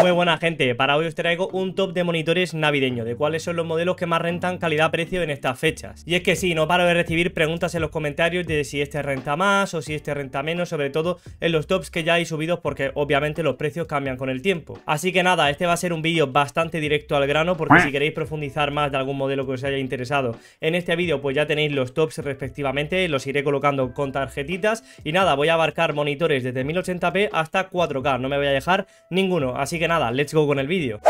Muy buena gente, para hoy os traigo un top de monitores navideño, de cuáles son los modelos que más rentan calidad-precio en estas fechas. Y es que sí, no paro de recibir preguntas en los comentarios de si este renta más o si este renta menos, sobre todo en los tops que ya hay subidos porque obviamente los precios cambian con el tiempo. Así que nada, este va a ser un vídeo bastante directo al grano porque si queréis profundizar más de algún modelo que os haya interesado en este vídeo pues ya tenéis los tops respectivamente, los iré colocando con tarjetitas y nada, voy a abarcar monitores desde 1080p hasta 4K, no me voy a dejar ninguno, así que nada, let's go con el vídeo.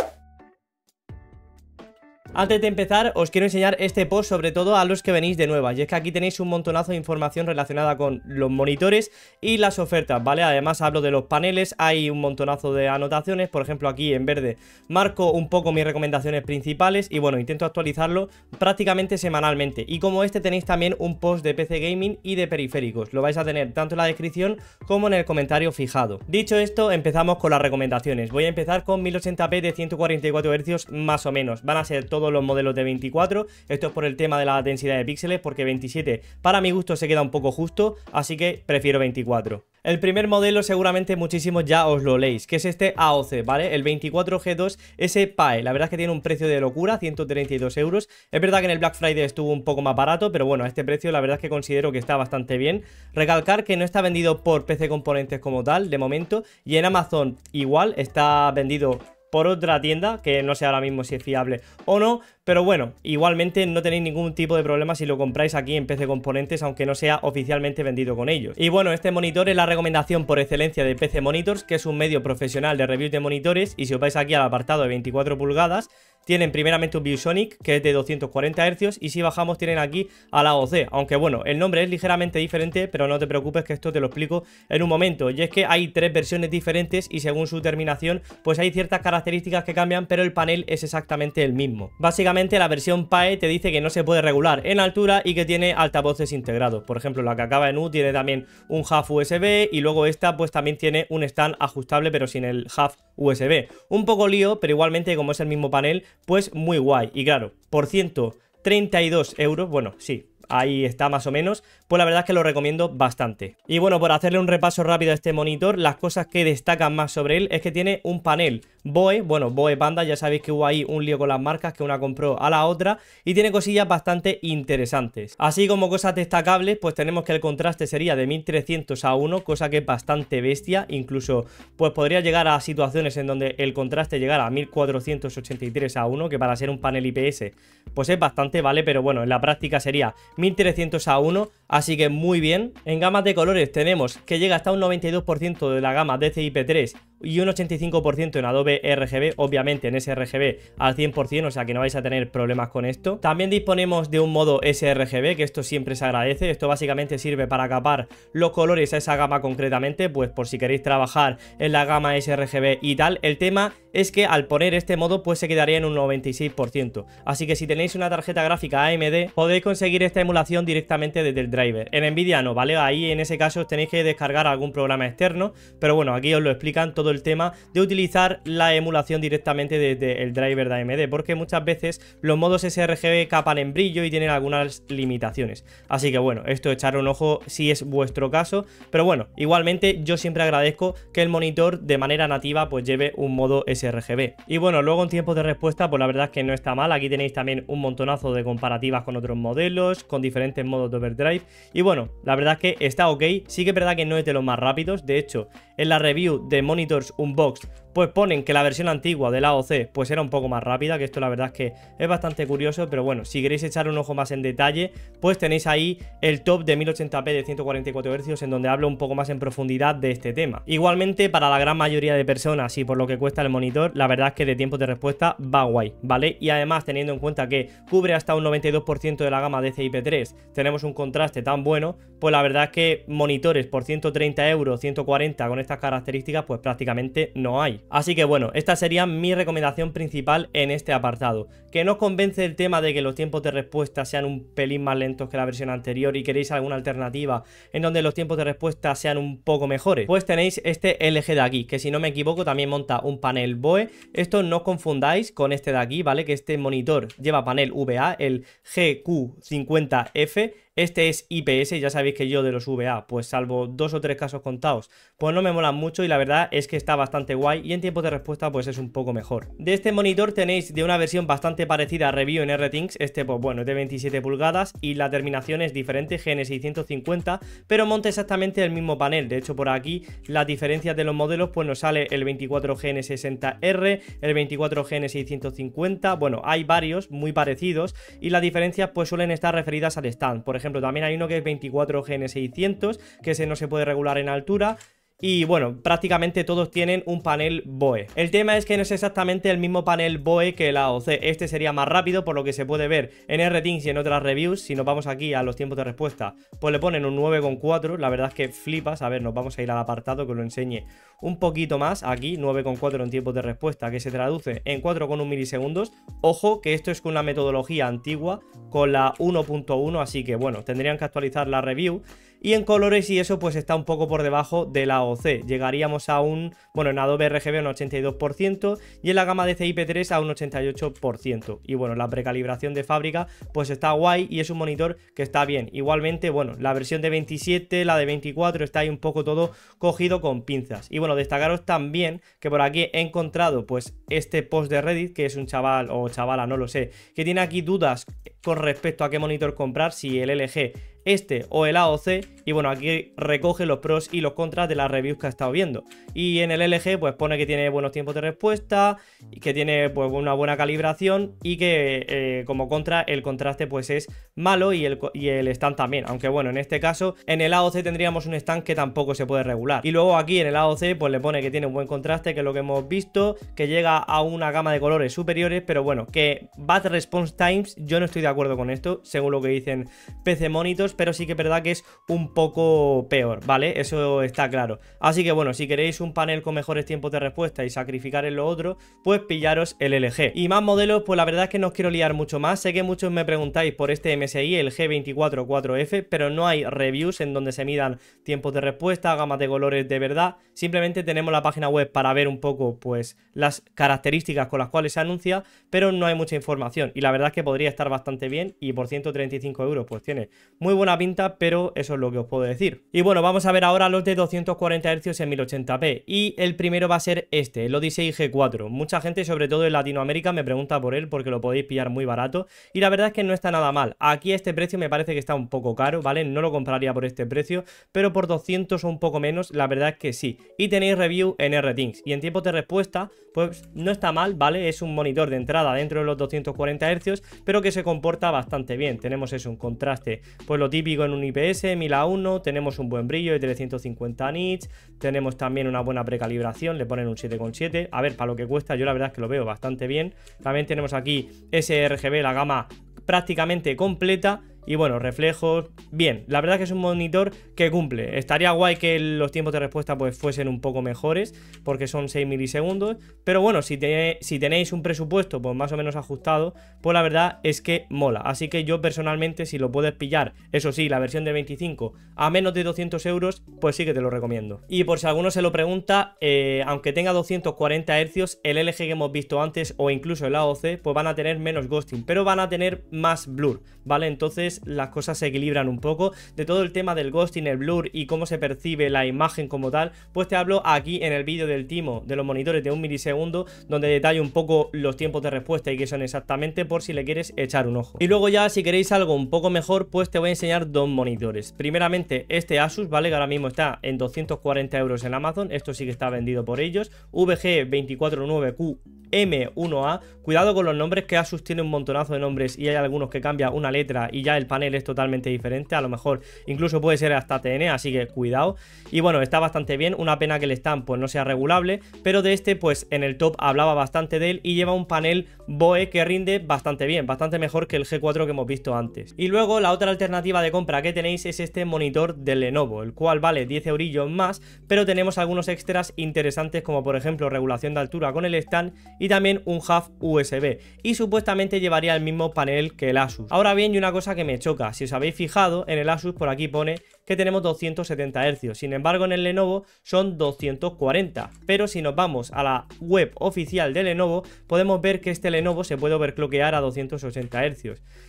Antes de empezar, os quiero enseñar este post sobre todo a los que venís de nueva, y es que aquí tenéis un montonazo de información relacionada con los monitores y las ofertas, ¿vale? Además hablo de los paneles, hay un montonazo de anotaciones, por ejemplo aquí en verde marco un poco mis recomendaciones principales y bueno, intento actualizarlo prácticamente semanalmente. Y como este tenéis también un post de PC Gaming y de periféricos, lo vais a tener tanto en la descripción como en el comentario fijado. Dicho esto, empezamos con las recomendaciones. Voy a empezar con 1080p de 144 Hz más o menos, van a ser todos todos los modelos de 24. Esto es por el tema de la densidad de píxeles, porque 27 para mi gusto se queda un poco justo, así que prefiero 24. El primer modelo seguramente muchísimos ya os lo leéis, que es este AOC, ¿vale? El 24G2 SPAE, la verdad es que tiene un precio de locura, 132 euros. Es verdad que en el Black Friday estuvo un poco más barato, pero bueno, a este precio la verdad es que considero que está bastante bien. Recalcar que no está vendido por PC Componentes como tal, de momento, y en Amazon igual está vendido por otra tienda, que no sé ahora mismo si es fiable o no, pero bueno, igualmente no tenéis ningún tipo de problema si lo compráis aquí en PC Componentes, aunque no sea oficialmente vendido con ellos. Y bueno, este monitor es la recomendación por excelencia de PC Monitors, que es un medio profesional de review de monitores, y si os vais aquí al apartado de 24 pulgadas, tienen primeramente un ViewSonic que es de 240 Hz y si bajamos tienen aquí a la OC, aunque bueno, el nombre es ligeramente diferente, pero no te preocupes que esto te lo explico en un momento, y es que hay tres versiones diferentes y según su terminación pues hay ciertas características que cambian, pero el panel es exactamente el mismo. Básicamente la versión PAE te dice que no se puede regular en altura y que tiene altavoces integrados, por ejemplo la que acaba en U tiene también un hub USB y luego esta pues también tiene un stand ajustable pero sin el hub USB. Un poco lío, pero igualmente como es el mismo panel, pues muy guay. Y claro, por 132 euros, bueno, sí, ahí está más o menos, pues la verdad es que lo recomiendo bastante. Y bueno, por hacerle un repaso rápido a este monitor, las cosas que destacan más sobre él es que tiene un panel BOE, bueno, BOE Panda, ya sabéis que hubo ahí un lío con las marcas, que una compró a la otra, y tiene cosillas bastante interesantes. Así como cosas destacables, pues tenemos que el contraste sería de 1300 a 1, cosa que es bastante bestia, incluso pues podría llegar a situaciones en donde el contraste llegara a 1483 a 1, que para ser un panel IPS pues es bastante, ¿vale? Pero bueno, en la práctica sería 1300 a 1, así que muy bien. En gamas de colores tenemos que llega hasta un 92% de la gama DCI-P3 y un 85% en Adobe RGB, obviamente en sRGB al 100%, o sea que no vais a tener problemas con esto. También disponemos de un modo sRGB, que esto siempre se agradece, esto básicamente sirve para capar los colores a esa gama concretamente, pues por si queréis trabajar en la gama sRGB y tal, el tema es que al poner este modo pues se quedaría en un 96%, así que si tenéis una tarjeta gráfica AMD podéis conseguir este directamente desde el driver. En Nvidia no, ¿vale? Ahí en ese caso tenéis que descargar algún programa externo, pero bueno, aquí os lo explican todo el tema de utilizar la emulación directamente desde el driver de AMD, porque muchas veces los modos sRGB capan en brillo y tienen algunas limitaciones. Así que bueno, esto echar un ojo si es vuestro caso, pero bueno, igualmente yo siempre agradezco que el monitor de manera nativa pues lleve un modo sRGB. Y bueno, luego en tiempo de respuesta pues la verdad es que no está mal, aquí tenéis también un montonazo de comparativas con otros modelos, con diferentes modos de overdrive. Y bueno, la verdad es que está ok. Sí que es verdad que no es de los más rápidos. De hecho, en la review de Monitors Unboxed, pues ponen que la versión antigua de la OC pues era un poco más rápida, que esto la verdad es que es bastante curioso, pero bueno, si queréis echar un ojo más en detalle, pues tenéis ahí el top de 1080p de 144 Hz en donde hablo un poco más en profundidad de este tema. Igualmente, para la gran mayoría de personas y por lo que cuesta el monitor, la verdad es que de tiempo de respuesta va guay, ¿vale? Y además, teniendo en cuenta que cubre hasta un 92% de la gama de CIPT, tenemos un contraste tan bueno, pues la verdad es que monitores por 130 euros, 140 con estas características, pues prácticamente no hay. Así que bueno, esta sería mi recomendación principal en este apartado. Que no convence el tema de que los tiempos de respuesta sean un pelín más lentos que la versión anterior y queréis alguna alternativa en donde los tiempos de respuesta sean un poco mejores, pues tenéis este LG de aquí, que si no me equivoco también monta un panel BOE. Esto no confundáis con este de aquí, ¿vale? Que este monitor lleva panel VA, el GQ50 F este es IPS, ya sabéis que yo de los VA, pues salvo dos o tres casos contados, pues no me molan mucho y la verdad es que está bastante guay y en tiempo de respuesta pues es un poco mejor. De este monitor tenéis de una versión bastante parecida a Review en RTX, este pues bueno es de 27 pulgadas y la terminación es diferente, GN650, pero monta exactamente el mismo panel, de hecho por aquí las diferencias de los modelos pues nos sale el 24GN60R, el 24GN650, bueno hay varios muy parecidos y las diferencias pues suelen estar referidas al stand, por ejemplo también hay uno que es 24 GN600, que ese no se puede regular en altura, y bueno, prácticamente todos tienen un panel BOE. El tema es que no es exactamente el mismo panel BOE que la OC. Este sería más rápido, por lo que se puede ver en RTings y en otras reviews. Si nos vamos aquí a los tiempos de respuesta, pues le ponen un 9,4. La verdad es que flipas. A ver, nos vamos a ir al apartado que lo enseñe un poquito más. Aquí 9,4 en tiempos de respuesta, que se traduce en 4,1 milisegundos. Ojo que esto es con una metodología antigua, con la 1.1. Así que bueno, tendrían que actualizar la review. Y en colores y eso pues está un poco por debajo de la OC. Llegaríamos a un, bueno, en Adobe RGB un 82% y en la gama de CIP3 a un 88%. Y bueno, la precalibración de fábrica pues está guay y es un monitor que está bien. Igualmente, bueno, la versión de 27, la de 24, está ahí un poco todo cogido con pinzas. Y bueno, destacaros también que por aquí he encontrado pues este post de Reddit, que es un chaval o chavala, no lo sé, que tiene aquí dudas con respecto a qué monitor comprar, si el LG este o el AOC. Y bueno, aquí recoge los pros y los contras de las reviews que ha estado viendo. Y en el LG, pues pone que tiene buenos tiempos de respuesta, que tiene pues una buena calibración y que eh, como contra el contraste pues es malo y el, y el stand también. Aunque bueno, en este caso, en el AOC tendríamos un stand que tampoco se puede regular. Y luego aquí en el AOC, pues le pone que tiene un buen contraste, que es lo que hemos visto, que llega a una gama de colores superiores, pero bueno, que Bad Response Times, yo no estoy de acuerdo con esto, según lo que dicen PC Monitor pero sí que es verdad que es un poco peor, ¿vale? Eso está claro. Así que bueno, si queréis un panel con mejores tiempos de respuesta y sacrificar en lo otro, pues pillaros el LG. Y más modelos, pues la verdad es que no os quiero liar mucho más. Sé que muchos me preguntáis por este MSI, el G24 4F, pero no hay reviews en donde se midan tiempos de respuesta, gamas de colores de verdad. Simplemente tenemos la página web para ver un poco, pues, las características con las cuales se anuncia, pero no hay mucha información. Y la verdad es que podría estar bastante bien y por 135 euros, pues tiene muy buena pinta, pero eso es lo que os puedo decir. Y bueno, vamos a ver ahora los de 240 Hz en 1080p. Y el primero va a ser este, el Odyssey G4. Mucha gente, sobre todo en Latinoamérica, me pregunta por él porque lo podéis pillar muy barato. Y la verdad es que no está nada mal. Aquí este precio me parece que está un poco caro, ¿vale? No lo compraría por este precio, pero por 200 o un poco menos, la verdad es que sí. Y tenéis review en RTings. Y en tiempo de respuesta, pues no está mal, ¿vale? Es un monitor de entrada dentro de los 240 Hz, pero que se comporta bastante bien. Tenemos eso, un contraste, pues lo típico en un IPS, 1000 tenemos un buen brillo de 350 nits, tenemos también una buena precalibración, le ponen un 7,7. A ver, para lo que cuesta, yo la verdad es que lo veo bastante bien. También tenemos aquí sRGB, la gama prácticamente completa y bueno, reflejos, bien, la verdad que es un monitor que cumple. Estaría guay que los tiempos de respuesta pues fuesen un poco mejores, porque son 6 milisegundos. Pero bueno, si, si tenéis un presupuesto pues más o menos ajustado, pues la verdad es que mola. Así que yo personalmente, si lo puedes pillar, eso sí, la versión de 25 a menos de 200 euros, pues sí que te lo recomiendo. Y por si alguno se lo pregunta, eh, aunque tenga 240 hercios el LG que hemos visto antes o incluso el AOC, pues van a tener menos ghosting, pero van a tener más blur, ¿vale? Entonces las cosas se equilibran un poco. De todo el tema del ghosting, el blur y cómo se percibe la imagen como tal, pues te hablo aquí en el vídeo del timo de los monitores de un milisegundo, donde detalle un poco los tiempos de respuesta y qué son exactamente por si le quieres echar un ojo. Y luego ya si queréis algo un poco mejor, pues te voy a enseñar dos monitores. Primeramente este Asus, ¿vale? Que ahora mismo está en 240 euros en Amazon, esto sí que está vendido por ellos. VG249Q M1A, cuidado con los nombres que Asus tiene un montonazo de nombres y hay algunos que cambia una letra y ya el panel es totalmente diferente, a lo mejor incluso puede ser hasta TN, así que cuidado. Y bueno, está bastante bien, una pena que el stand pues no sea regulable, pero de este pues en el top hablaba bastante de él y lleva un panel BOE que rinde bastante bien, bastante mejor que el G4 que hemos visto antes. Y luego la otra alternativa de compra que tenéis es este monitor de Lenovo, el cual vale 10 eurillos más, pero tenemos algunos extras interesantes como por ejemplo regulación de altura con el stand y también un hub USB y supuestamente llevaría el mismo panel que el Asus. Ahora bien, y una cosa que me me choca. Si os habéis fijado, en el Asus por aquí pone que tenemos 270 Hz. Sin embargo, en el Lenovo son 240. Pero si nos vamos a la web oficial de Lenovo, podemos ver que este Lenovo se puede Overcloquear a 280 Hz.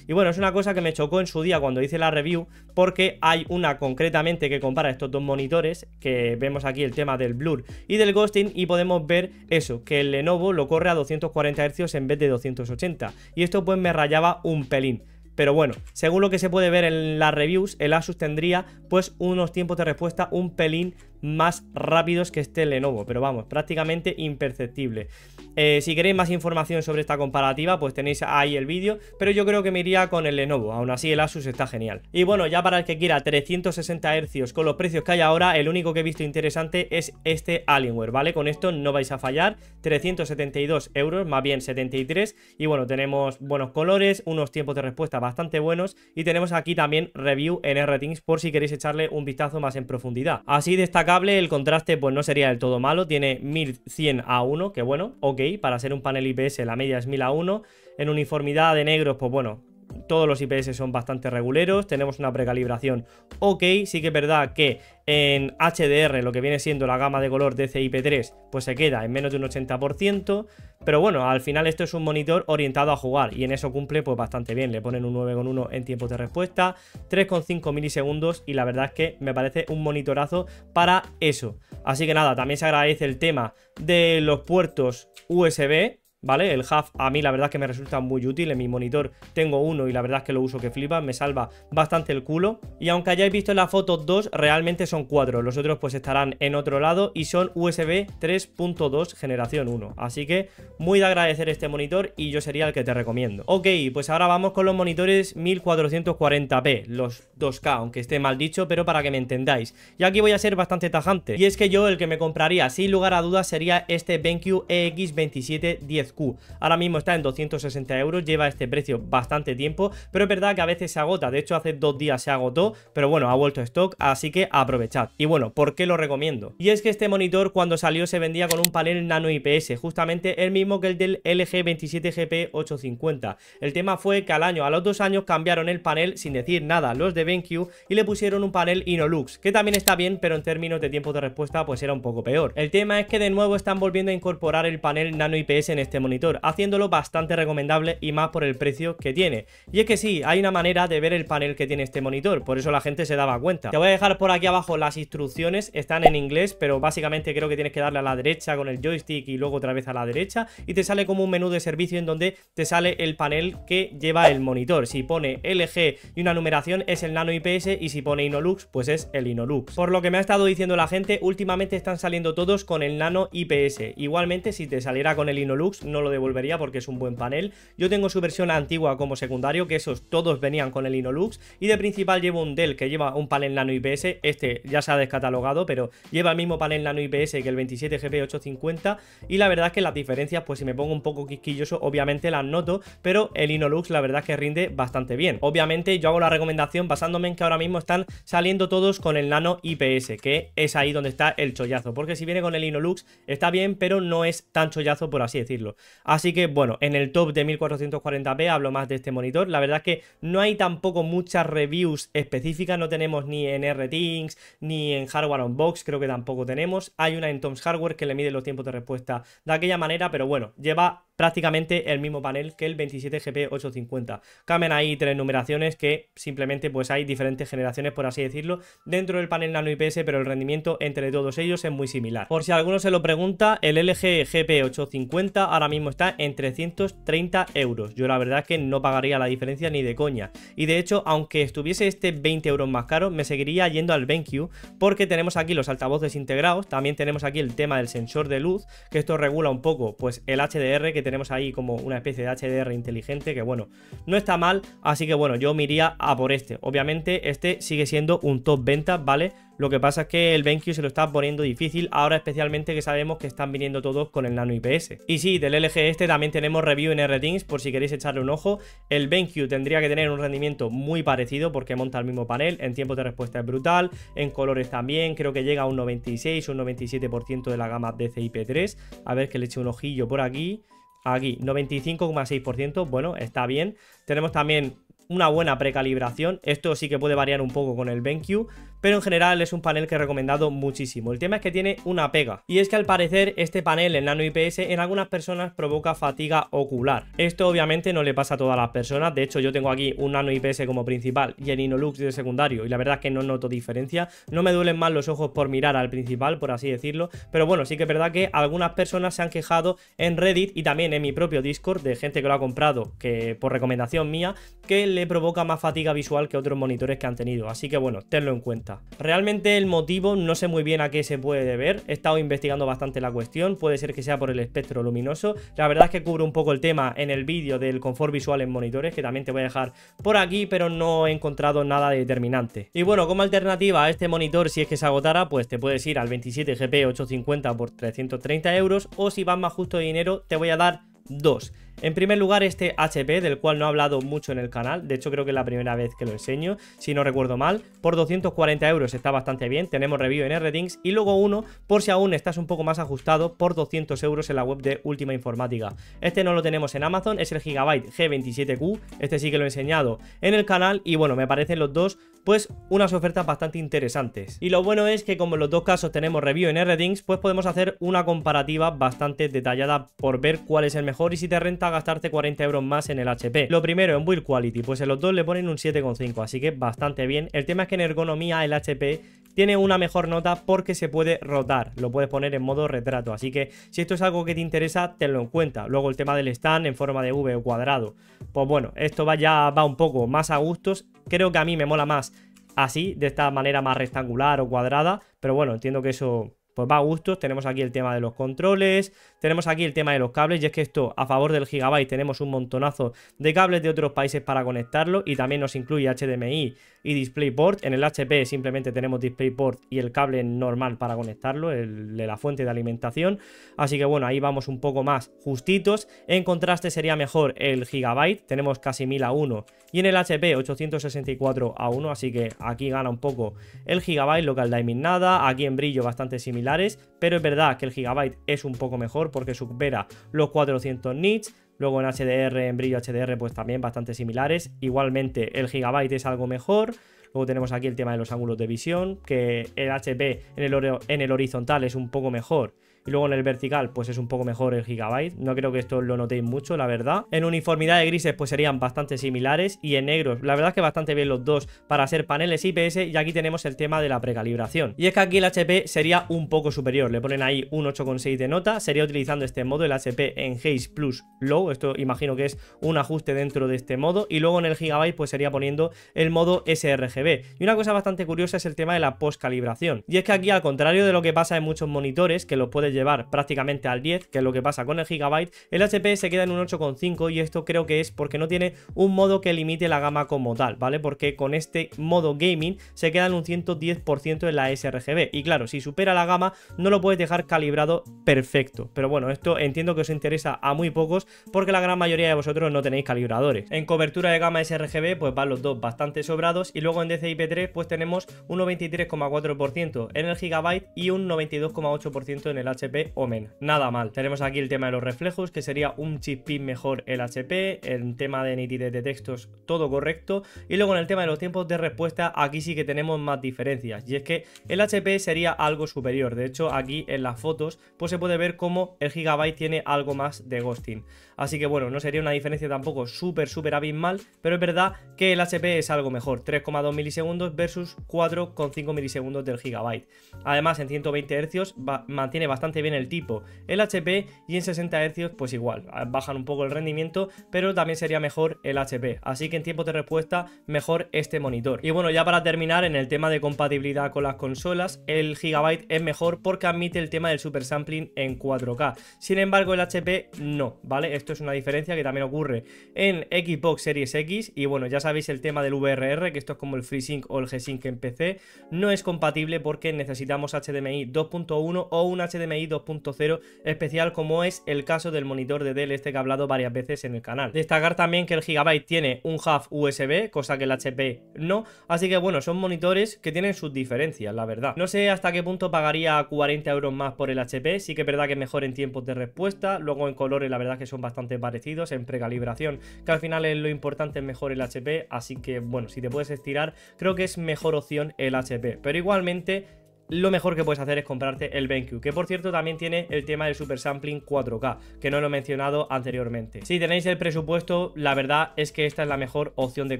Y bueno, es una cosa que me chocó en su día cuando hice la review, porque hay una concretamente que compara estos dos monitores, que vemos aquí el tema del blur y del ghosting, y podemos ver eso, que el Lenovo lo corre a 240 Hz en vez de 280. Y esto pues me rayaba un pelín. Pero bueno, según lo que se puede ver en las reviews, el Asus tendría pues unos tiempos de respuesta un pelín más rápidos que este Lenovo, pero vamos, prácticamente imperceptible. Eh, si queréis más información sobre esta comparativa, pues tenéis ahí el vídeo, pero yo creo que me iría con el Lenovo, aún así el Asus está genial. Y bueno, ya para el que quiera 360 Hz con los precios que hay ahora, el único que he visto interesante es este Alienware, ¿vale? Con esto no vais a fallar, 372 euros, más bien 73, y bueno, tenemos buenos colores, unos tiempos de respuesta bastante buenos, y tenemos aquí también review en RTings por si queréis echarle un vistazo más en profundidad. Así destaca el contraste pues no sería del todo malo, tiene 1100 a 1, que bueno, ok, para ser un panel IPS la media es 1000 a 1, en uniformidad de negros pues bueno, todos los IPS son bastante reguleros, tenemos una precalibración ok, sí que es verdad que en HDR lo que viene siendo la gama de color de CIP3 pues se queda en menos de un 80%, pero bueno, al final esto es un monitor orientado a jugar y en eso cumple pues bastante bien, le ponen un 9,1 en tiempos de respuesta, 3,5 milisegundos y la verdad es que me parece un monitorazo para eso. Así que nada, también se agradece el tema de los puertos USB, ¿vale? El half a mí la verdad que me resulta muy útil, en mi monitor tengo uno y la verdad es que lo uso que flipa, me salva bastante el culo. Y aunque hayáis visto en la foto dos, realmente son cuatro, los otros pues estarán en otro lado y son USB 3.2 generación 1. Así que muy de agradecer este monitor y yo sería el que te recomiendo. Ok, pues ahora vamos con los monitores 1440p, los 2K, aunque esté mal dicho, pero para que me entendáis. Y aquí voy a ser bastante tajante, y es que yo el que me compraría sin lugar a dudas sería este BenQ EX2710 Q. Ahora mismo está en 260 euros, lleva este precio bastante tiempo, pero es verdad que a veces se agota, de hecho hace dos días se agotó, pero bueno, ha vuelto stock, así que aprovechad. Y bueno, ¿por qué lo recomiendo? Y es que este monitor cuando salió se vendía con un panel nano IPS, justamente el mismo que el del LG 27GP850. El tema fue que al año, a los dos años, cambiaron el panel sin decir nada los de BenQ y le pusieron un panel Inolux, que también está bien, pero en términos de tiempo de respuesta pues era un poco peor. El tema es que de nuevo están volviendo a incorporar el panel nano IPS en este monitor, haciéndolo bastante recomendable y más por el precio que tiene. Y es que sí, hay una manera de ver el panel que tiene este monitor, por eso la gente se daba cuenta. Te voy a dejar por aquí abajo las instrucciones, están en inglés, pero básicamente creo que tienes que darle a la derecha con el joystick y luego otra vez a la derecha y te sale como un menú de servicio en donde te sale el panel que lleva el monitor. Si pone LG y una numeración es el Nano IPS y si pone Inolux pues es el Inolux. Por lo que me ha estado diciendo la gente, últimamente están saliendo todos con el Nano IPS. Igualmente si te saliera con el Inolux no lo devolvería porque es un buen panel. Yo tengo su versión antigua como secundario, que esos todos venían con el Inolux. Y de principal llevo un Dell que lleva un panel nano IPS. Este ya se ha descatalogado, pero lleva el mismo panel nano IPS que el 27GP850. Y la verdad es que las diferencias, pues si me pongo un poco quisquilloso, obviamente las noto. Pero el Inolux la verdad es que rinde bastante bien. Obviamente yo hago la recomendación basándome en que ahora mismo están saliendo todos con el nano IPS, que es ahí donde está el chollazo. Porque si viene con el Inolux está bien, pero no es tan chollazo por así decirlo. Así que bueno, en el top de 1440p hablo más de este monitor. La verdad es que no hay tampoco muchas reviews específicas, no tenemos ni en RTings ni en Hardware box. creo que tampoco tenemos. Hay una en Tom's Hardware que le mide los tiempos de respuesta de aquella manera, pero bueno, lleva prácticamente el mismo panel que el 27GP850. Cambian ahí tres numeraciones que simplemente pues hay diferentes generaciones, por así decirlo, dentro del panel nano IPS, pero el rendimiento entre todos ellos es muy similar. Por si alguno se lo pregunta, el LG GP850 ahora mismo está en 330 euros. Yo la verdad es que no pagaría la diferencia ni de coña. Y de hecho, aunque estuviese este 20 euros más caro, me seguiría yendo al BenQ porque tenemos aquí los altavoces integrados, también tenemos aquí el tema del sensor de luz, que esto regula un poco pues el HDR que tenemos ahí como una especie de HDR inteligente que bueno, no está mal, así que bueno, yo me iría a por este. Obviamente este sigue siendo un top venta, ¿vale? Lo que pasa es que el BenQ se lo está poniendo difícil, ahora especialmente que sabemos que están viniendo todos con el Nano IPS. Y sí, del LG este también tenemos review en RTings por si queréis echarle un ojo. El BenQ tendría que tener un rendimiento muy parecido porque monta el mismo panel, en tiempo de respuesta es brutal, en colores también, creo que llega a un 96, o un 97% de la gama DCI-P3. A ver que le eche un ojillo por aquí. Aquí, 95,6%, bueno, está bien. Tenemos también una buena precalibración. Esto sí que puede variar un poco con el BenQ, pero en general es un panel que he recomendado muchísimo. El tema es que tiene una pega, y es que al parecer este panel en nano IPS en algunas personas provoca fatiga ocular. Esto obviamente no le pasa a todas las personas, de hecho yo tengo aquí un nano IPS como principal y el Inolux de secundario, y la verdad es que no noto diferencia, no me duelen más los ojos por mirar al principal, por así decirlo, pero bueno, sí que es verdad que algunas personas se han quejado en Reddit y también en mi propio Discord de gente que lo ha comprado, que por recomendación mía, que le provoca más fatiga visual que otros monitores que han tenido, así que bueno, tenlo en cuenta. Realmente el motivo no sé muy bien a qué se puede deber, he estado investigando bastante la cuestión, puede ser que sea por el espectro luminoso, la verdad es que cubro un poco el tema en el vídeo del confort visual en monitores, que también te voy a dejar por aquí, pero no he encontrado nada determinante. Y bueno, como alternativa a este monitor, si es que se agotara, pues te puedes ir al 27 GP 850 por 330 euros, o si vas más justo de dinero, te voy a dar dos en primer lugar, este HP, del cual no he hablado mucho en el canal, de hecho creo que es la primera vez que lo enseño, si no recuerdo mal, por 240 euros está bastante bien, tenemos review en Redings. y luego uno, por si aún estás un poco más ajustado, por 200 euros en la web de Última Informática. Este no lo tenemos en Amazon, es el Gigabyte G27Q, este sí que lo he enseñado en el canal y bueno, me parecen los dos pues unas ofertas bastante interesantes. Y lo bueno es que como en los dos casos tenemos review en Redings, pues podemos hacer una comparativa bastante detallada por ver cuál es el mejor y si te renta gastarte 40 euros más en el HP. Lo primero, en build quality, pues en los dos le ponen un 7,5, así que bastante bien. El tema es que en ergonomía el HP tiene una mejor nota porque se puede rotar, lo puedes poner en modo retrato, así que si esto es algo que te interesa, tenlo en cuenta. Luego el tema del stand en forma de V o cuadrado. Pues bueno, esto va ya va un poco más a gustos, creo que a mí me mola más así, de esta manera más rectangular o cuadrada, pero bueno, entiendo que eso pues va a gustos. Tenemos aquí el tema de los controles, tenemos aquí el tema de los cables y es que esto a favor del Gigabyte tenemos un montonazo de cables de otros países para conectarlo y también nos incluye HDMI y DisplayPort. En el HP simplemente tenemos DisplayPort y el cable normal para conectarlo, el de la fuente de alimentación. Así que bueno, ahí vamos un poco más justitos. En contraste sería mejor el Gigabyte, tenemos casi 1000 a 1 y en el HP 864 a 1, así que aquí gana un poco el Gigabyte, local Diamond nada, aquí en brillo bastante similares, pero es verdad que el Gigabyte es un poco mejor porque supera los 400 nits. Luego en HDR, en brillo HDR, pues también bastante similares. Igualmente el gigabyte es algo mejor. Luego tenemos aquí el tema de los ángulos de visión, que el HP en el, en el horizontal es un poco mejor luego en el vertical, pues es un poco mejor el Gigabyte. No creo que esto lo notéis mucho, la verdad. En uniformidad de grises, pues serían bastante similares. Y en negros, la verdad que bastante bien los dos para ser paneles IPS. Y aquí tenemos el tema de la precalibración. Y es que aquí el HP sería un poco superior. Le ponen ahí un 8,6 de nota. Sería utilizando este modo, el HP en Haze Plus Low. Esto imagino que es un ajuste dentro de este modo. Y luego en el Gigabyte, pues sería poniendo el modo sRGB. Y una cosa bastante curiosa es el tema de la postcalibración Y es que aquí, al contrario de lo que pasa en muchos monitores, que los puedes llevar prácticamente al 10, que es lo que pasa con el Gigabyte, el HP se queda en un 8,5 y esto creo que es porque no tiene un modo que limite la gama como tal, ¿vale? Porque con este modo gaming se queda en un 110% en la sRGB y claro, si supera la gama no lo puedes dejar calibrado perfecto, pero bueno, esto entiendo que os interesa a muy pocos porque la gran mayoría de vosotros no tenéis calibradores. En cobertura de gama sRGB pues van los dos bastante sobrados y luego en DCI-P3 pues tenemos un 93,4% en el Gigabyte y un 92,8% en el HP o Nada mal. Tenemos aquí el tema de los reflejos, que sería un chip pin mejor el HP. El tema de nitidez de textos, todo correcto. Y luego en el tema de los tiempos de respuesta, aquí sí que tenemos más diferencias. Y es que el HP sería algo superior. De hecho, aquí en las fotos, pues se puede ver cómo el Gigabyte tiene algo más de ghosting. Así que bueno, no sería una diferencia tampoco súper, súper abismal, pero es verdad que el HP es algo mejor. 3,2 milisegundos versus 4,5 milisegundos del Gigabyte. Además, en 120 Hz mantiene bastante bien el tipo, el HP y en 60 Hz pues igual, bajan un poco el rendimiento, pero también sería mejor el HP, así que en tiempo de respuesta mejor este monitor. Y bueno, ya para terminar en el tema de compatibilidad con las consolas, el Gigabyte es mejor porque admite el tema del super sampling en 4K, sin embargo el HP no, ¿vale? Esto es una diferencia que también ocurre en Xbox Series X y bueno, ya sabéis el tema del VRR, que esto es como el FreeSync o el G-Sync en PC, no es compatible porque necesitamos HDMI 2.1 o un HDMI 2.0 especial como es el caso del monitor de Dell este que he hablado varias veces en el canal. Destacar también que el Gigabyte tiene un hub USB, cosa que el HP no, así que bueno, son monitores que tienen sus diferencias, la verdad. No sé hasta qué punto pagaría 40 euros más por el HP, sí que es verdad que mejor en tiempos de respuesta, luego en colores la verdad que son bastante parecidos, en precalibración, que al final es lo importante, es mejor el HP, así que bueno, si te puedes estirar, creo que es mejor opción el HP, pero igualmente lo mejor que puedes hacer es comprarte el BenQ, que por cierto también tiene el tema del super sampling 4K, que no lo he mencionado anteriormente. Si tenéis el presupuesto, la verdad es que esta es la mejor opción de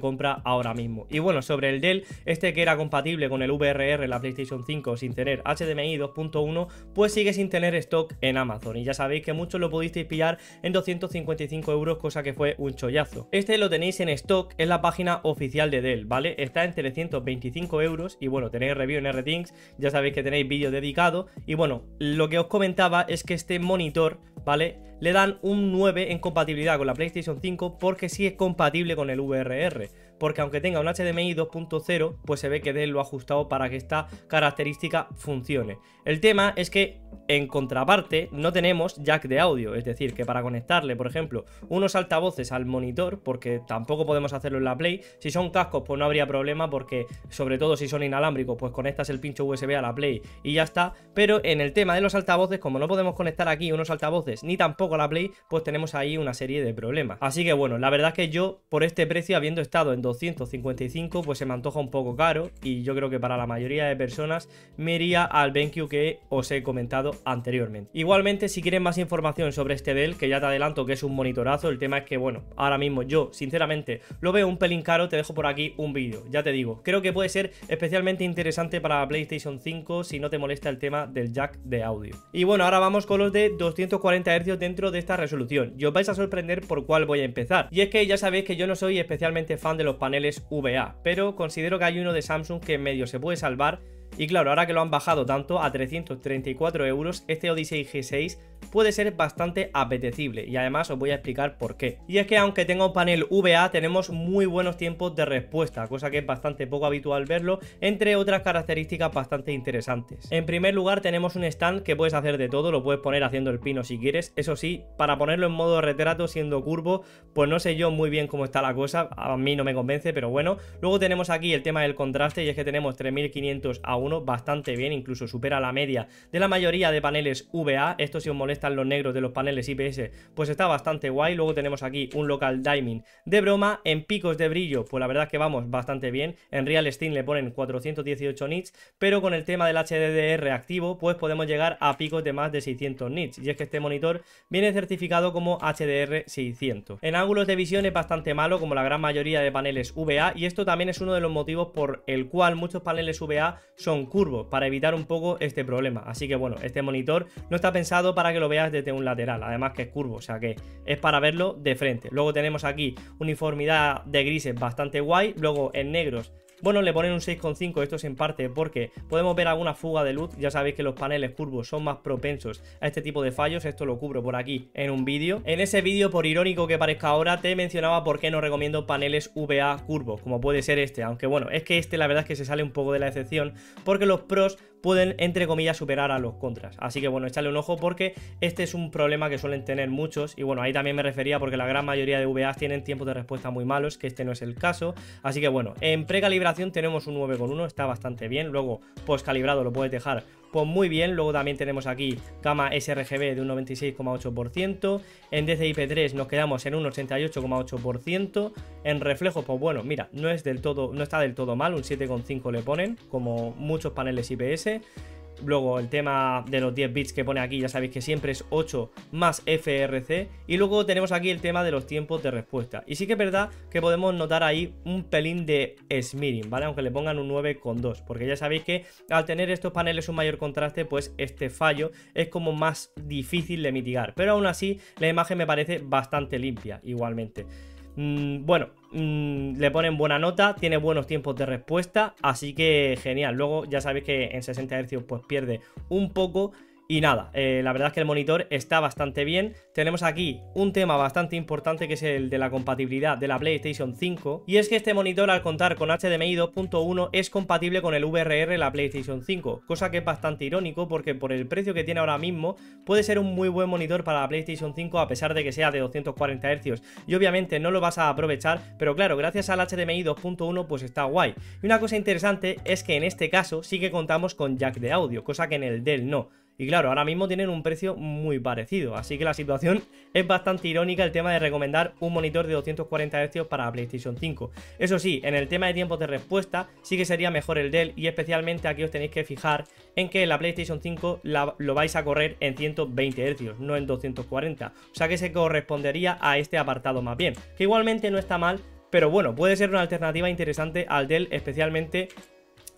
compra ahora mismo. Y bueno, sobre el Dell, este que era compatible con el VRR, la PlayStation 5, sin tener HDMI 2.1, pues sigue sin tener stock en Amazon. Y ya sabéis que muchos lo pudisteis pillar en 255 euros, cosa que fue un chollazo. Este lo tenéis en stock en la página oficial de Dell, ¿vale? Está en 325 euros y bueno, tenéis review en RTings, ya sabéis sabéis que tenéis vídeo dedicado, Y bueno, lo que os comentaba es que este monitor, ¿vale? Le dan un 9 en compatibilidad con la PlayStation 5 porque sí es compatible con el VRR porque aunque tenga un HDMI 2.0, pues se ve que dé lo ha ajustado para que esta característica funcione. El tema es que en contraparte no tenemos jack de audio, es decir, que para conectarle, por ejemplo, unos altavoces al monitor, porque tampoco podemos hacerlo en la Play, si son cascos pues no habría problema porque sobre todo si son inalámbricos, pues conectas el pincho USB a la Play y ya está, pero en el tema de los altavoces, como no podemos conectar aquí unos altavoces ni tampoco a la Play, pues tenemos ahí una serie de problemas. Así que bueno, la verdad es que yo por este precio, habiendo estado en 255 pues se me antoja un poco caro y yo creo que para la mayoría de personas me iría al BenQ que os he comentado anteriormente. Igualmente si quieren más información sobre este Dell que ya te adelanto que es un monitorazo, el tema es que bueno, ahora mismo yo sinceramente lo veo un pelín caro, te dejo por aquí un vídeo, ya te digo, creo que puede ser especialmente interesante para PlayStation 5 si no te molesta el tema del jack de audio. Y bueno, ahora vamos con los de 240 Hz dentro de esta resolución y os vais a sorprender por cuál voy a empezar. Y es que ya sabéis que yo no soy especialmente fan de los paneles VA, pero considero que hay uno de Samsung que en medio se puede salvar y claro, ahora que lo han bajado tanto a 334 euros, este Odyssey G6 puede ser bastante apetecible y además os voy a explicar por qué. Y es que aunque tenga un panel VA tenemos muy buenos tiempos de respuesta, cosa que es bastante poco habitual verlo, entre otras características bastante interesantes. En primer lugar tenemos un stand que puedes hacer de todo, lo puedes poner haciendo el pino si quieres, eso sí, para ponerlo en modo retrato siendo curvo, pues no sé yo muy bien cómo está la cosa, a mí no me convence, pero bueno. Luego tenemos aquí el tema del contraste y es que tenemos 3500 a 1, bastante bien, incluso supera la media de la mayoría de paneles VA, esto si un molesta están los negros de los paneles IPS, pues está bastante guay. Luego tenemos aquí un local diamond de broma, en picos de brillo, pues la verdad es que vamos bastante bien. En Real Steam le ponen 418 nits, pero con el tema del HDR activo, pues podemos llegar a picos de más de 600 nits. Y es que este monitor viene certificado como HDR 600. En ángulos de visión es bastante malo, como la gran mayoría de paneles VA, y esto también es uno de los motivos por el cual muchos paneles VA son curvos, para evitar un poco este problema. Así que bueno, este monitor no está pensado para que lo veas desde un lateral, además que es curvo, o sea que es para verlo de frente. Luego tenemos aquí uniformidad de grises bastante guay, luego en negros bueno, le ponen un 6,5, esto es en parte porque podemos ver alguna fuga de luz, ya sabéis que los paneles curvos son más propensos a este tipo de fallos, esto lo cubro por aquí en un vídeo. En ese vídeo, por irónico que parezca ahora, te mencionaba por qué no recomiendo paneles VA curvos, como puede ser este, aunque bueno, es que este la verdad es que se sale un poco de la excepción, porque los pros pueden, entre comillas, superar a los contras. Así que bueno, échale un ojo porque este es un problema que suelen tener muchos. Y bueno, ahí también me refería porque la gran mayoría de VAs tienen tiempos de respuesta muy malos, que este no es el caso. Así que bueno, en precalibración tenemos un 9,1, está bastante bien. Luego, postcalibrado lo puede dejar pues muy bien. Luego también tenemos aquí gama sRGB de un 96,8%. En DCI-P3 nos quedamos en un 88,8%. En reflejos, pues bueno, mira, no es del todo, no está del todo mal, un 7,5 le ponen, como muchos paneles IPS. Luego el tema de los 10 bits que pone aquí, ya sabéis que siempre es 8 más FRC. Y luego tenemos aquí el tema de los tiempos de respuesta. Y sí que es verdad que podemos notar ahí un pelín de smearing, ¿vale? Aunque le pongan un 9,2. Porque ya sabéis que al tener estos paneles un mayor contraste, pues este fallo es como más difícil de mitigar. Pero aún así la imagen me parece bastante limpia igualmente. Mm, bueno, mm, le ponen buena nota, tiene buenos tiempos de respuesta, así que genial. Luego ya sabéis que en 60 Hz pues pierde un poco, y nada, eh, la verdad es que el monitor está bastante bien. Tenemos aquí un tema bastante importante que es el de la compatibilidad de la PlayStation 5. Y es que este monitor al contar con HDMI 2.1 es compatible con el VRR la PlayStation 5. Cosa que es bastante irónico porque por el precio que tiene ahora mismo puede ser un muy buen monitor para la PlayStation 5 a pesar de que sea de 240 Hz. Y obviamente no lo vas a aprovechar, pero claro, gracias al HDMI 2.1 pues está guay. Y una cosa interesante es que en este caso sí que contamos con jack de audio, cosa que en el Dell no. Y claro, ahora mismo tienen un precio muy parecido. Así que la situación es bastante irónica el tema de recomendar un monitor de 240 Hz para PlayStation 5. Eso sí, en el tema de tiempos de respuesta sí que sería mejor el Dell y especialmente aquí os tenéis que fijar en que la PlayStation 5 lo vais a correr en 120 Hz, no en 240. O sea que se correspondería a este apartado más bien, que igualmente no está mal, pero bueno, puede ser una alternativa interesante al Dell, especialmente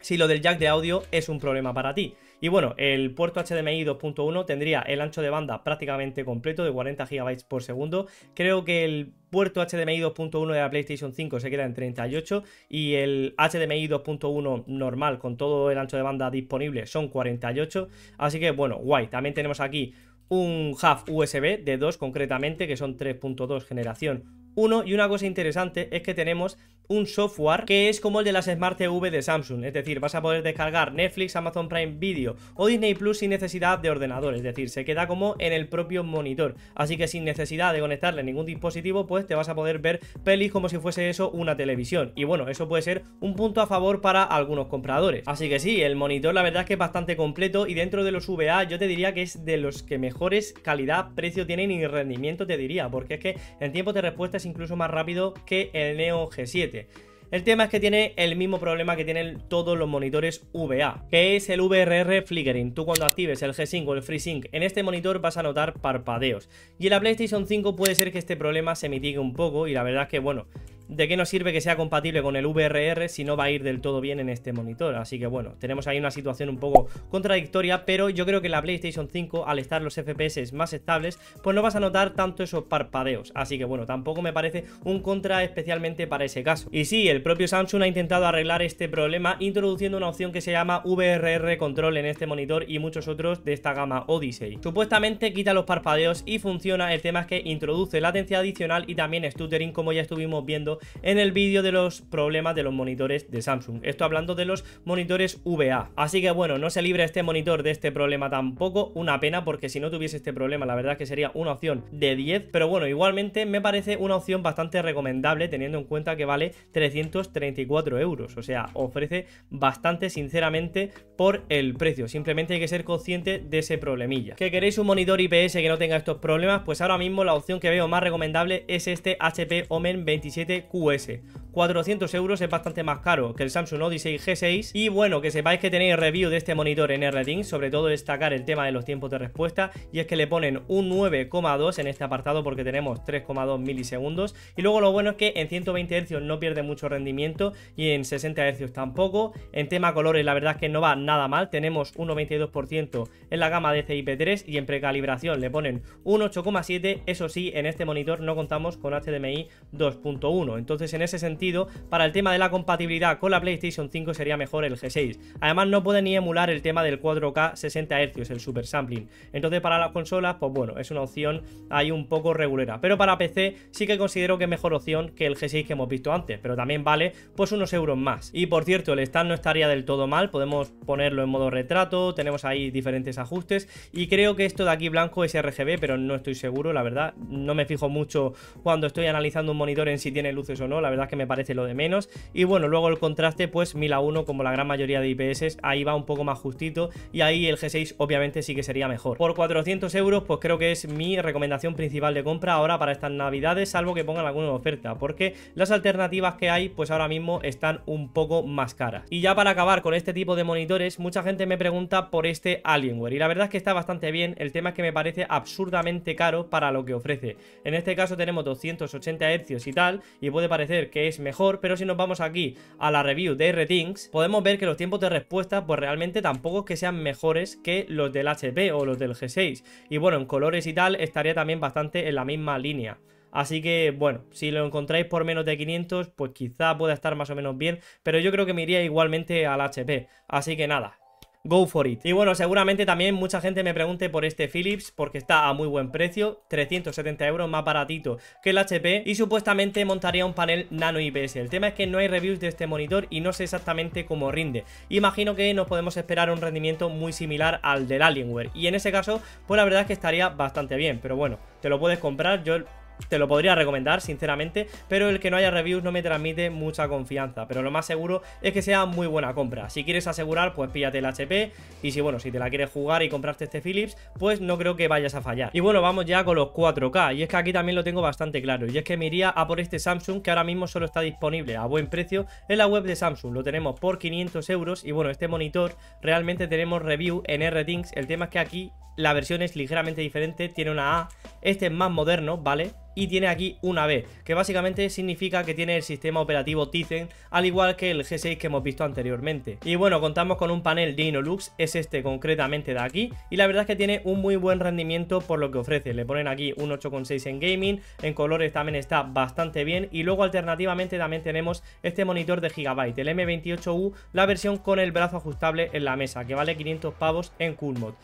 si lo del jack de audio es un problema para ti. Y bueno, el puerto HDMI 2.1 tendría el ancho de banda prácticamente completo de 40 GB por segundo. Creo que el puerto HDMI 2.1 de la PlayStation 5 se queda en 38 y el HDMI 2.1 normal con todo el ancho de banda disponible son 48. Así que bueno, guay. También tenemos aquí un hub USB de 2 concretamente, que son 3.2 generación 1. Y una cosa interesante es que tenemos un software que es como el de las Smart TV de Samsung, es decir, vas a poder descargar Netflix, Amazon Prime Video o Disney Plus sin necesidad de ordenador, es decir, se queda como en el propio monitor, así que sin necesidad de conectarle ningún dispositivo, pues te vas a poder ver pelis como si fuese eso una televisión, y bueno, eso puede ser un punto a favor para algunos compradores. Así que sí, el monitor la verdad es que es bastante completo y dentro de los VA yo te diría que es de los que mejores calidad, precio tienen y rendimiento te diría, porque es que el tiempo de respuesta es incluso más rápido que el Neo G7. El tema es que tiene el mismo problema que tienen todos los monitores VA, que es el VRR flickering. Tú cuando actives el G-Sync o el FreeSync en este monitor vas a notar parpadeos. Y en la PlayStation 5 puede ser que este problema se mitigue un poco y la verdad es que, bueno, ¿de qué nos sirve que sea compatible con el VRR si no va a ir del todo bien en este monitor? Así que bueno, tenemos ahí una situación un poco contradictoria, pero yo creo que la PlayStation 5, al estar los FPS más estables, pues no vas a notar tanto esos parpadeos. Así que bueno, tampoco me parece un contra especialmente para ese caso. Y sí, el propio Samsung ha intentado arreglar este problema introduciendo una opción que se llama VRR Control en este monitor y muchos otros de esta gama Odyssey. Supuestamente quita los parpadeos y funciona, el tema es que introduce latencia adicional y también stuttering como ya estuvimos viendo en el vídeo de los problemas de los monitores de Samsung. Esto hablando de los monitores VA. Así que bueno, no se libra este monitor de este problema tampoco. Una pena porque si no tuviese este problema la verdad que sería una opción de 10. Pero bueno, igualmente me parece una opción bastante recomendable teniendo en cuenta que vale 334 euros. O sea, ofrece bastante sinceramente por el precio. Simplemente hay que ser consciente de ese problemilla. ¿Que queréis un monitor IPS que no tenga estos problemas? Pues ahora mismo la opción que veo más recomendable es este HP Omen 27 QS. 400 euros es bastante más caro que el Samsung Odyssey G6 y bueno, que sepáis que tenéis review de este monitor en r sobre todo destacar el tema de los tiempos de respuesta y es que le ponen un 9,2 en este apartado porque tenemos 3,2 milisegundos y luego lo bueno es que en 120 Hz no pierde mucho rendimiento y en 60 Hz tampoco, en tema colores la verdad es que no va nada mal, tenemos un 92% en la gama de CIP3 y en precalibración le ponen un 8,7, eso sí, en este monitor no contamos con HDMI 2.1 entonces, en ese sentido, para el tema de la compatibilidad con la PlayStation 5 sería mejor el G6. Además, no puede ni emular el tema del 4K 60 Hz, el super sampling. Entonces, para las consolas, pues bueno, es una opción ahí un poco regulera. Pero para PC sí que considero que es mejor opción que el G6 que hemos visto antes, pero también vale pues unos euros más. Y por cierto, el stand no estaría del todo mal, podemos ponerlo en modo retrato, tenemos ahí diferentes ajustes y creo que esto de aquí blanco es RGB, pero no estoy seguro, la verdad, no me fijo mucho cuando estoy analizando un monitor en si tiene luz eso o no, la verdad es que me parece lo de menos. Y bueno, luego el contraste, pues 1000 a 1, como la gran mayoría de IPS, ahí va un poco más justito y ahí el G6 obviamente sí que sería mejor. Por 400 euros, pues creo que es mi recomendación principal de compra ahora para estas navidades, salvo que pongan alguna oferta, porque las alternativas que hay, pues ahora mismo están un poco más caras. Y ya para acabar con este tipo de monitores, mucha gente me pregunta por este Alienware, y la verdad es que está bastante bien, el tema es que me parece absurdamente caro para lo que ofrece. En este caso tenemos 280 Hz y tal, y puede parecer que es mejor, pero si nos vamos aquí a la review de ratings podemos ver que los tiempos de respuesta pues realmente tampoco es que sean mejores que los del HP o los del G6. Y bueno, en colores y tal estaría también bastante en la misma línea. Así que, bueno, si lo encontráis por menos de 500, pues quizá pueda estar más o menos bien, pero yo creo que me iría igualmente al HP. Así que nada, go for it. Y bueno, seguramente también mucha gente me pregunte por este Philips porque está a muy buen precio, 370 euros más baratito que el HP y supuestamente montaría un panel nano IPS. El tema es que no hay reviews de este monitor y no sé exactamente cómo rinde. Imagino que nos podemos esperar un rendimiento muy similar al del Alienware y en ese caso, pues la verdad es que estaría bastante bien, pero bueno, te lo puedes comprar, yo te lo podría recomendar, sinceramente, pero el que no haya reviews no me transmite mucha confianza. Pero lo más seguro es que sea muy buena compra. Si quieres asegurar, pues píllate el HP. Y si bueno, si te la quieres jugar y comprarte este Philips, pues no creo que vayas a fallar. Y bueno, vamos ya con los 4K. Y es que aquí también lo tengo bastante claro. Y es que me iría a por este Samsung que ahora mismo solo está disponible a buen precio en la web de Samsung. Lo tenemos por 500 euros. Y bueno, este monitor realmente tenemos review en RTings. El tema es que aquí la versión es ligeramente diferente. Tiene una A este es más moderno, ¿vale? Y tiene aquí una B, que básicamente significa que tiene el sistema operativo Tizen, al igual que el G6 que hemos visto anteriormente. Y bueno, contamos con un panel de Inolux, es este concretamente de aquí, y la verdad es que tiene un muy buen rendimiento por lo que ofrece. Le ponen aquí un 8,6 en gaming, en colores también está bastante bien, y luego alternativamente también tenemos este monitor de Gigabyte, el M28U, la versión con el brazo ajustable en la mesa, que vale 500 pavos en CoolMod.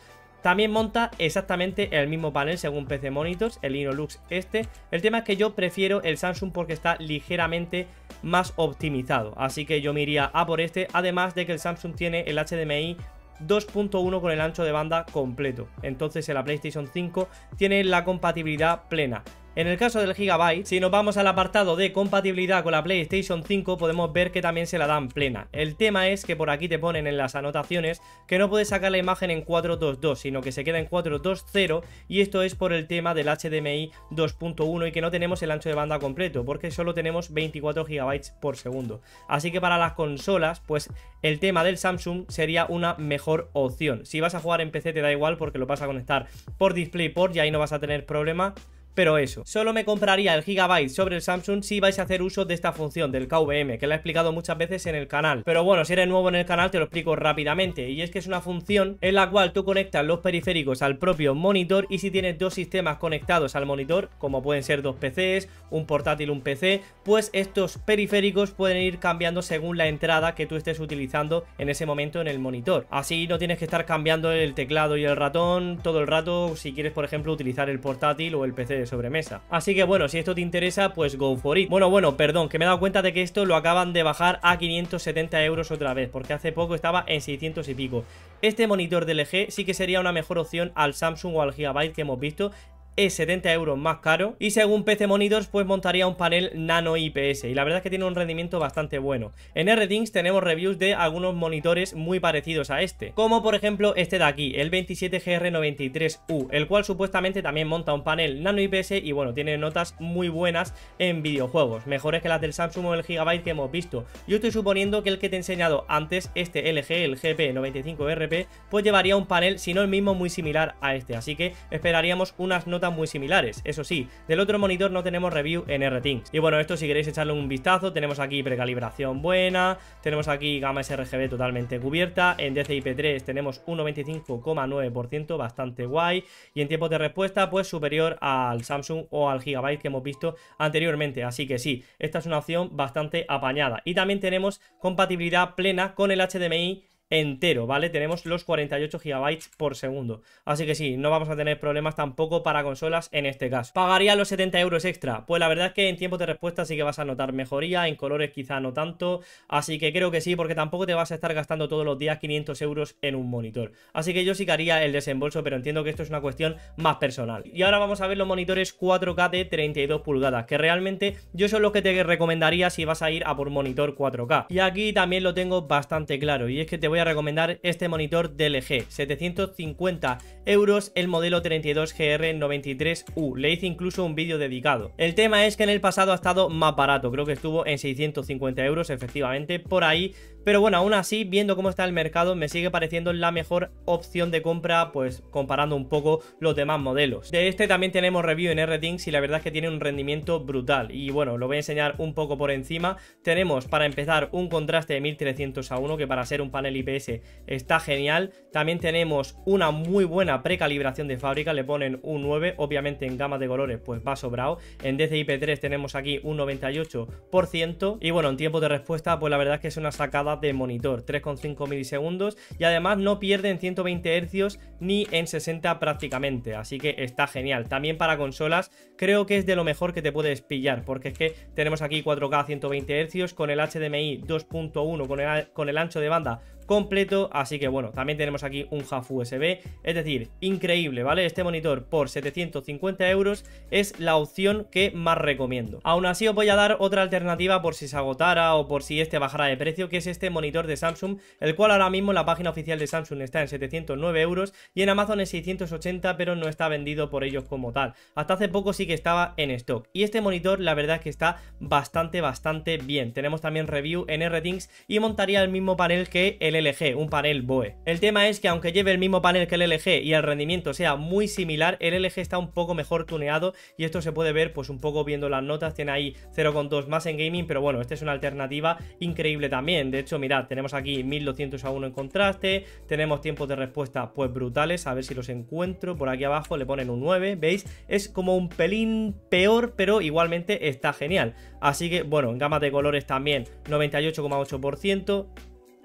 También monta exactamente el mismo panel según PC Monitors, el Inolux este. El tema es que yo prefiero el Samsung porque está ligeramente más optimizado. Así que yo me iría a por este, además de que el Samsung tiene el HDMI 2.1 con el ancho de banda completo. Entonces en la PlayStation 5 tiene la compatibilidad plena. En el caso del Gigabyte, si nos vamos al apartado de compatibilidad con la PlayStation 5, podemos ver que también se la dan plena. El tema es que por aquí te ponen en las anotaciones que no puedes sacar la imagen en 4.2.2, sino que se queda en 4.2.0 y esto es por el tema del HDMI 2.1 y que no tenemos el ancho de banda completo, porque solo tenemos 24 GB por segundo. Así que para las consolas, pues el tema del Samsung sería una mejor opción. Si vas a jugar en PC te da igual porque lo vas a conectar por DisplayPort y ahí no vas a tener problema pero eso. Solo me compraría el Gigabyte sobre el Samsung si vais a hacer uso de esta función del KVM, que la he explicado muchas veces en el canal. Pero bueno, si eres nuevo en el canal te lo explico rápidamente. Y es que es una función en la cual tú conectas los periféricos al propio monitor y si tienes dos sistemas conectados al monitor, como pueden ser dos PCs, un portátil, un PC, pues estos periféricos pueden ir cambiando según la entrada que tú estés utilizando en ese momento en el monitor. Así no tienes que estar cambiando el teclado y el ratón todo el rato si quieres, por ejemplo, utilizar el portátil o el PC sobremesa. Así que bueno, si esto te interesa, pues go for it. Bueno, bueno, perdón, que me he dado cuenta de que esto lo acaban de bajar a 570 euros otra vez, porque hace poco estaba en 600 y pico. Este monitor de LG sí que sería una mejor opción al Samsung o al Gigabyte que hemos visto es 70 euros más caro y según PC Monitors pues montaría un panel nano IPS y la verdad es que tiene un rendimiento bastante bueno. En redings tenemos reviews de algunos monitores muy parecidos a este, como por ejemplo este de aquí, el 27GR93U, el cual supuestamente también monta un panel nano IPS y bueno, tiene notas muy buenas en videojuegos, mejores que las del Samsung o el Gigabyte que hemos visto. Yo estoy suponiendo que el que te he enseñado antes, este LG, el GP95RP, pues llevaría un panel, si no el mismo, muy similar a este, así que esperaríamos unas notas muy similares, eso sí, del otro monitor no tenemos review en RTings. Y bueno, esto si queréis echarle un vistazo, tenemos aquí precalibración buena, tenemos aquí gama sRGB totalmente cubierta, en DCI-P3 tenemos un 95,9%, bastante guay, y en tiempo de respuesta pues superior al Samsung o al Gigabyte que hemos visto anteriormente, así que sí, esta es una opción bastante apañada. Y también tenemos compatibilidad plena con el HDMI entero, ¿vale? Tenemos los 48 GB por segundo. Así que sí, no vamos a tener problemas tampoco para consolas en este caso. ¿Pagaría los 70 euros extra? Pues la verdad es que en tiempo de respuesta sí que vas a notar mejoría, en colores quizá no tanto, así que creo que sí, porque tampoco te vas a estar gastando todos los días 500 euros en un monitor. Así que yo sí que haría el desembolso, pero entiendo que esto es una cuestión más personal. Y ahora vamos a ver los monitores 4K de 32 pulgadas, que realmente yo son los que te recomendaría si vas a ir a por monitor 4K. Y aquí también lo tengo bastante claro, y es que te voy a recomendar este monitor DLG, 750 euros el modelo 32GR93U, le hice incluso un vídeo dedicado. El tema es que en el pasado ha estado más barato, creo que estuvo en 650 euros efectivamente por ahí, pero bueno, aún así, viendo cómo está el mercado, me sigue pareciendo la mejor opción de compra, pues comparando un poco los demás modelos. De este también tenemos review en R-Things y la verdad es que tiene un rendimiento brutal. Y bueno, lo voy a enseñar un poco por encima. Tenemos para empezar un contraste de 1300 a 1 que para ser un panel IPS está genial. También tenemos una muy buena precalibración de fábrica, le ponen un 9, obviamente en gama de colores pues va sobrado. En DCI-P3 tenemos aquí un 98% y bueno, en tiempo de respuesta pues la verdad es que es una sacada de monitor, 3,5 milisegundos y además no pierde en 120 hercios ni en 60 prácticamente, así que está genial. También para consolas creo que es de lo mejor que te puedes pillar, porque es que tenemos aquí 4K 120 hercios, con el HDMI 2.1, con con el ancho de banda completo, así que bueno, también tenemos aquí un HAF USB, es decir, increíble, ¿vale? Este monitor por 750 euros es la opción que más recomiendo. Aún así os voy a dar otra alternativa por si se agotara o por si este bajara de precio, que es este monitor de Samsung, el cual ahora mismo la página oficial de Samsung está en 709 euros y en Amazon en 680, pero no está vendido por ellos como tal. Hasta hace poco sí que estaba en stock. Y este monitor la verdad es que está bastante, bastante bien. Tenemos también review en RTings y montaría el mismo panel que el LG, un panel BOE. El tema es que aunque lleve el mismo panel que el LG y el rendimiento sea muy similar, el LG está un poco mejor tuneado y esto se puede ver pues un poco viendo las notas, tiene ahí 0,2 más en gaming, pero bueno, esta es una alternativa increíble también. De hecho, mirad, tenemos aquí 1200 a 1 en contraste, tenemos tiempos de respuesta pues brutales, a ver si los encuentro, por aquí abajo le ponen un 9, ¿veis? Es como un pelín peor, pero igualmente está genial. Así que bueno, en gama de colores también 98,8%,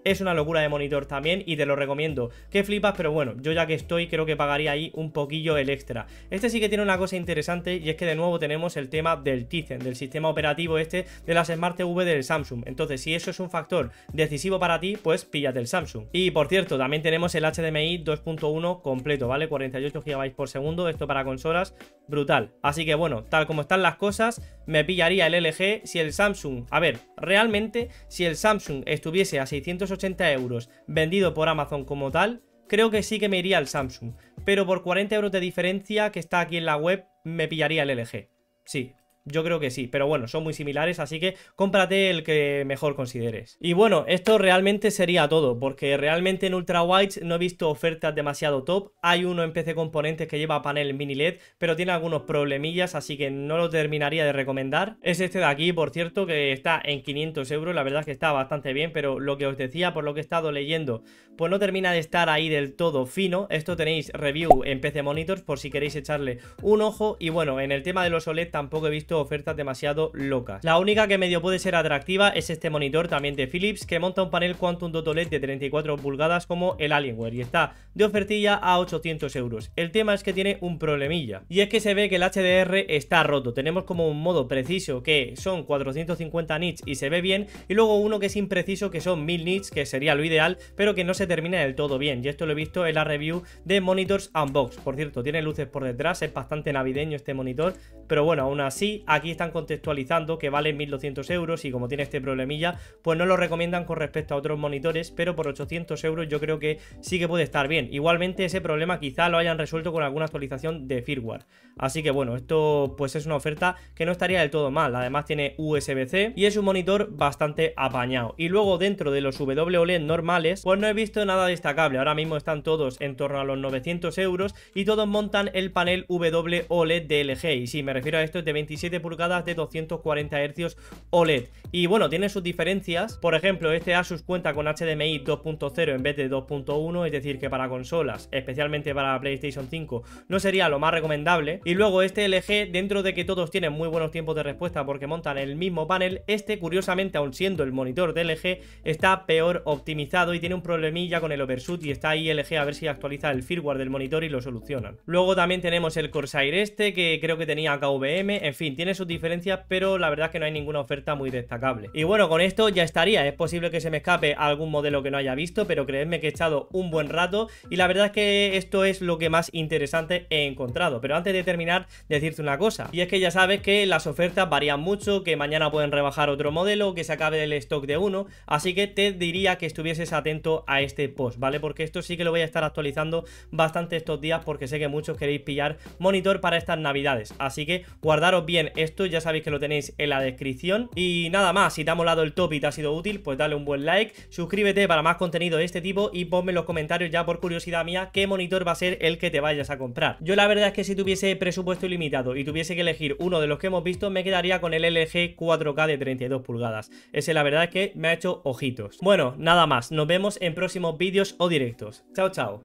es una locura de monitor también y te lo recomiendo. Que flipas, pero bueno, yo ya que estoy creo que pagaría ahí un poquillo el extra. Este sí que tiene una cosa interesante y es que de nuevo tenemos el tema del Tizen, del sistema operativo este de las Smart TV del Samsung. Entonces, si eso es un factor decisivo para ti, pues píllate el Samsung. Y por cierto, también tenemos el HDMI 2.1 completo, ¿vale? 48 GB por segundo, esto para consolas, brutal. Así que bueno, tal como están las cosas, me pillaría el LG si el Samsung, a ver, realmente si el Samsung estuviese a 680 80 euros vendido por Amazon como tal, creo que sí que me iría al Samsung, pero por 40 euros de diferencia que está aquí en la web me pillaría el LG. Sí, yo creo que sí, pero bueno, son muy similares, así que cómprate el que mejor consideres. Y bueno, esto realmente sería todo, porque realmente en ultra no he visto ofertas demasiado top. Hay uno en PC Componentes que lleva panel mini LED, pero tiene algunos problemillas, así que no lo terminaría de recomendar. Es este de aquí, por cierto, que está en 500 euros, la verdad es que está bastante bien, pero lo que os decía, por lo que he estado leyendo, pues no termina de estar ahí del todo fino. Esto tenéis review en PC Monitors por si queréis echarle un ojo. Y bueno, en el tema de los OLED tampoco he visto ofertas demasiado locas. La única que medio puede ser atractiva es este monitor también de Philips que monta un panel Quantum Dot OLED de 34 pulgadas como el Alienware y está de ofertilla a 800 euros. El tema es que tiene un problemilla y es que se ve que el HDR está roto. Tenemos como un modo preciso que son 450 nits y se ve bien y luego uno que es impreciso que son 1000 nits que sería lo ideal pero que no se termina del todo bien y esto lo he visto en la review de Monitors Unbox. Por cierto, tiene luces por detrás, es bastante navideño este monitor pero bueno, aún así aquí están contextualizando que vale 1200 euros y como tiene este problemilla, pues no lo recomiendan con respecto a otros monitores, pero por 800 euros yo creo que sí que puede estar bien. Igualmente ese problema quizá lo hayan resuelto con alguna actualización de firmware. Así que bueno, esto pues es una oferta que no estaría del todo mal. Además tiene USB-C y es un monitor bastante apañado. Y luego dentro de los WLED normales, pues no he visto nada destacable. Ahora mismo están todos en torno a los 900 euros y todos montan el panel WLED de LG. Y si me refiero a esto es de 27 pulgadas de 240 hercios OLED. Y bueno, tiene sus diferencias. Por ejemplo, este Asus cuenta con HDMI 2.0 en vez de 2.1, es decir, que para consolas, especialmente para PlayStation 5, no sería lo más recomendable. Y luego este LG, dentro de que todos tienen muy buenos tiempos de respuesta porque montan el mismo panel, este curiosamente, aun siendo el monitor de LG, está peor optimizado y tiene un problemilla con el overshoot y está ahí LG a ver si actualiza el firmware del monitor y lo solucionan. Luego también tenemos el Corsair este, que creo que tenía KVM, en fin, tiene tiene sus diferencias, pero la verdad es que no hay ninguna oferta muy destacable. Y bueno, con esto ya estaría. Es posible que se me escape algún modelo que no haya visto, pero creedme que he echado un buen rato y la verdad es que esto es lo que más interesante he encontrado. Pero antes de terminar, decirte una cosa. Y es que ya sabes que las ofertas varían mucho, que mañana pueden rebajar otro modelo, que se acabe el stock de uno. Así que te diría que estuvieses atento a este post, ¿vale? Porque esto sí que lo voy a estar actualizando bastante estos días porque sé que muchos queréis pillar monitor para estas navidades. Así que guardaros bien esto, ya sabéis que lo tenéis en la descripción. Y nada más, si te ha molado el top y te ha sido útil, pues dale un buen like, suscríbete para más contenido de este tipo y ponme en los comentarios ya por curiosidad mía qué monitor va a ser el que te vayas a comprar. Yo la verdad es que si tuviese presupuesto ilimitado y tuviese que elegir uno de los que hemos visto, me quedaría con el LG 4K de 32 pulgadas. Ese la verdad es que me ha hecho ojitos. Bueno, nada más, nos vemos en próximos vídeos o directos. Chao, chao.